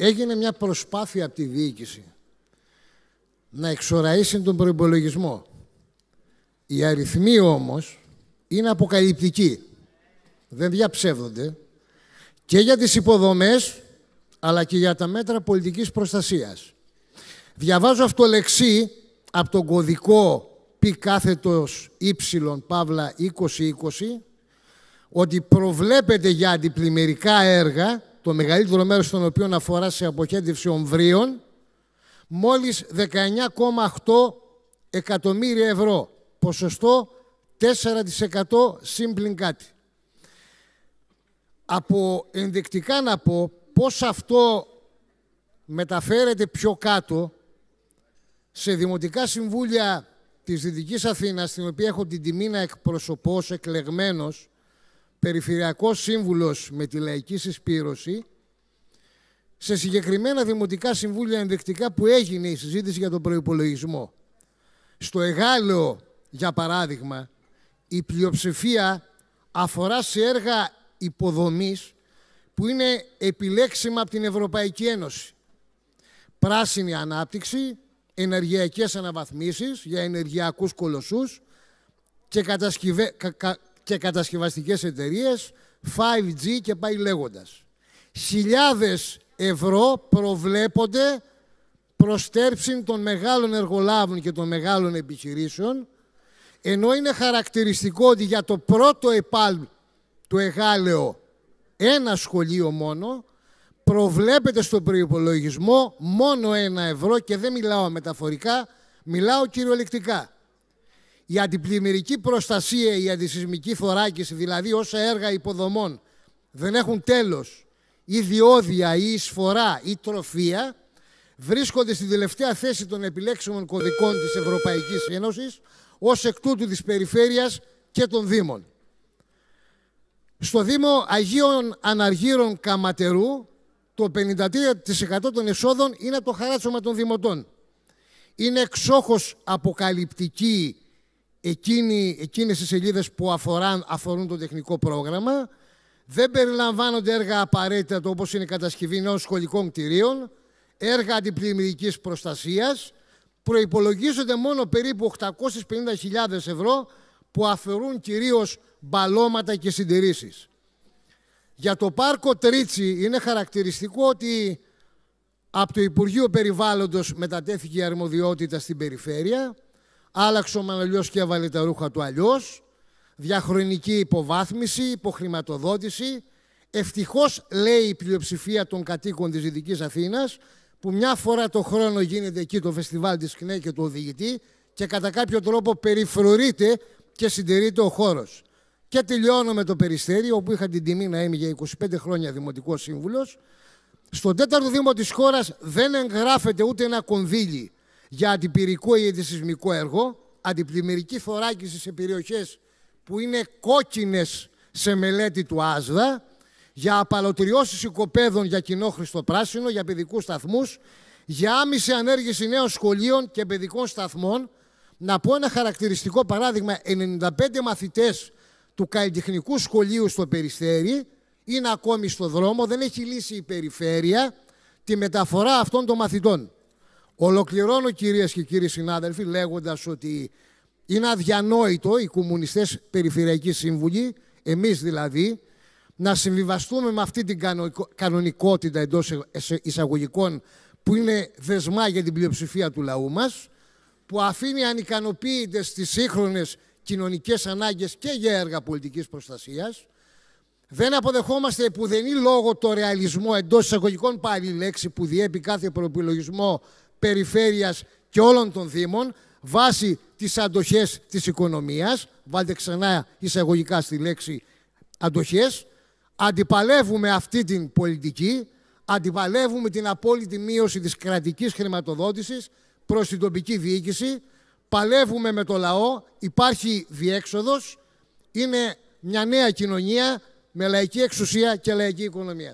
έγινε μια προσπάθεια από τη διοίκηση να εξοραίσει τον προϋπολογισμό. Οι αριθμοί όμως είναι αποκαλυπτικοί. Δεν διαψεύδονται και για τις υποδομές αλλά και για τα μέτρα πολιτικής προστασίας. Διαβάζω αυτό λεξί από τον κωδικό π κάθετος y ε παύλα 2020 ότι προβλέπεται για αντιπλημμυρικά έργα το μεγαλύτερο μέρος των οποίων αφορά σε αποχέτευση ομβρίων, μόλις 19,8 εκατομμύρια ευρώ, ποσοστό 4% σύμπλην κάτι. Από ενδεικτικά να πω πώς αυτό μεταφέρεται πιο κάτω σε δημοτικά συμβούλια της Δυτικής Αθήνας, στην οποία έχω την τιμή να εκπροσωπώ εκλεγμένος, περιφερειακός σύμβουλος με τη λαϊκή συσπήρωση, σε συγκεκριμένα δημοτικά συμβούλια ενδεικτικά που έγινε η συζήτηση για τον προϋπολογισμό. Στο Εγάλεο, για παράδειγμα, η πλειοψηφία αφορά σε έργα υποδομής που είναι επιλέξιμα από την Ευρωπαϊκή Ένωση. Πράσινη ανάπτυξη, ενεργειακές αναβαθμίσεις για ενεργειακούς κολοσσούς και κατασκευε και κατασκευαστικές εταιρείες, 5G και πάει λέγοντας. Χιλιάδες ευρώ προβλέπονται προστέρψην των μεγάλων εργολάβων και των μεγάλων επιχειρήσεων, ενώ είναι χαρακτηριστικό ότι για το πρώτο επάλ του εγάλεο ένα σχολείο μόνο, προβλέπεται στον προϋπολογισμό μόνο ένα ευρώ και δεν μιλάω μεταφορικά, μιλάω κυριολεκτικά. Η αντιπλημμυρική προστασία, η αντισυσμική θωράκιση, δηλαδή όσα έργα υποδομών δεν έχουν τέλος ή διόδια ή εισφορά ή τροφία, βρίσκονται στην τελευταία θέση των επιλέξιμων κωδικών της Ευρωπαϊκής Ένωσης, ως εκ τούτου της περιφέρειας και των Δήμων. Στο Δήμο Αγίων Αναργύρων Καματερού, το 53% των εσόδων είναι το χαράτσωμα των δημοτών. Είναι εξόχως αποκαλυπτική εκείνοι, εκείνες οι σελίδες που αφοράν, αφορούν το τεχνικό πρόγραμμα. Δεν περιλαμβάνονται έργα απαραίτητα, όπως είναι η κατασκευή νέων σχολικών κτηρίων, έργα αντιπλημμυρικής προστασίας. Προϋπολογίζονται μόνο περίπου 850.000 ευρώ που αφορούν κυρίως μπαλώματα και συντηρήσεις. Για το πάρκο Τρίτσι είναι χαρακτηριστικό ότι από το Υπουργείο Περιβάλλοντος μετατέθηκε η αρμοδιότητα στην περιφέρεια. Άλλαξε ο Μαναλίος και έβαλε τα ρούχα του αλλιώς. Διαχρονική υποβάθμιση, υποχρηματοδότηση. Ευτυχώς, λέει η πλειοψηφία των κατοίκων της Δυτικής Αθήνας, που μια φορά το χρόνο γίνεται εκεί το φεστιβάλ της ΚΝΕ και του οδηγητή και κατά κάποιο τρόπο περιφρορείται και συντηρείται ο χώρος. Και τελειώνω με το Περιστέρι, όπου είχα την τιμή να είμαι για 25 χρόνια δημοτικός σύμβουλος. Στον τέταρτο Δήμο της χώρας δεν εγγράφεται ούτε ένα κονδύλι για αντιπυρικό ή αντισυσμικό έργο, αντιπλημμυρική θωράκιση σε περιοχές που είναι κόκκινες σε μελέτη του ΆΣΔΑ, για απαλωτριώσεις οικοπαίδων για κοινό πράσινο, για παιδικούς σταθμούς, για άμεση ανέργηση νέων σχολείων και παιδικών σταθμών. Να πω ένα χαρακτηριστικό παράδειγμα, 95 μαθητές του καλλιτεχνικού σχολείου στο Περιστέρι, είναι ακόμη στο δρόμο, δεν έχει λύσει η περιφέρεια τη μεταφορά αυτών των μαθητών. Ολοκληρώνω κύριε και κύριοι συνάδελφοι λέγοντας ότι είναι αδιανόητο οι κομμουνιστές Περιφερειακοί Σύμβουλοι, εμείς δηλαδή, να συμβιβαστούμε με αυτή την κανονικότητα εντός ε, εισαγωγικών που είναι δεσμά για την πλειοψηφία του λαού μας, που αφήνει ανικανοποίητες τις σύγχρονες κοινωνικές ανάγκες και για έργα πολιτικής προστασίας. Δεν αποδεχόμαστε επουδενή λόγο το ρεαλισμό εντός εισαγωγικών πάλι λέξη που διέπει κάθε προπολογισμό περιφέρειας και όλων των Δήμων βάσει τις αντοχές της οικονομίας, βάλτε ξανά εισαγωγικά στη λέξη αντοχές, αντιπαλεύουμε αυτή την πολιτική, αντιπαλεύουμε την απόλυτη μείωση της κρατικής χρηματοδότησης προς την τοπική διοίκηση, παλεύουμε με το λαό, υπάρχει διέξοδος, είναι μια νέα κοινωνία με λαϊκή εξουσία και λαϊκή οικονομία.